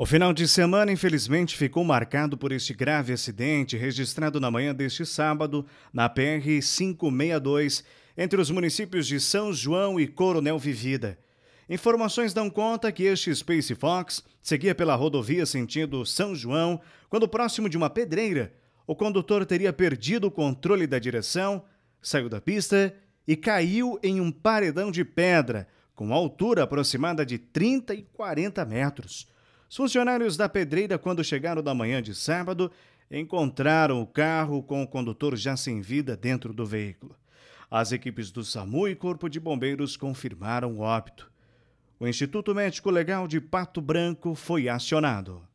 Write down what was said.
O final de semana, infelizmente, ficou marcado por este grave acidente registrado na manhã deste sábado, na PR 562, entre os municípios de São João e Coronel Vivida. Informações dão conta que este Space Fox seguia pela rodovia sentido São João quando, próximo de uma pedreira, o condutor teria perdido o controle da direção, saiu da pista e caiu em um paredão de pedra com altura aproximada de 30 e 40 metros. Funcionários da pedreira, quando chegaram na manhã de sábado, encontraram o carro com o condutor já sem vida dentro do veículo. As equipes do SAMU e Corpo de Bombeiros confirmaram o óbito. O Instituto Médico Legal de Pato Branco foi acionado.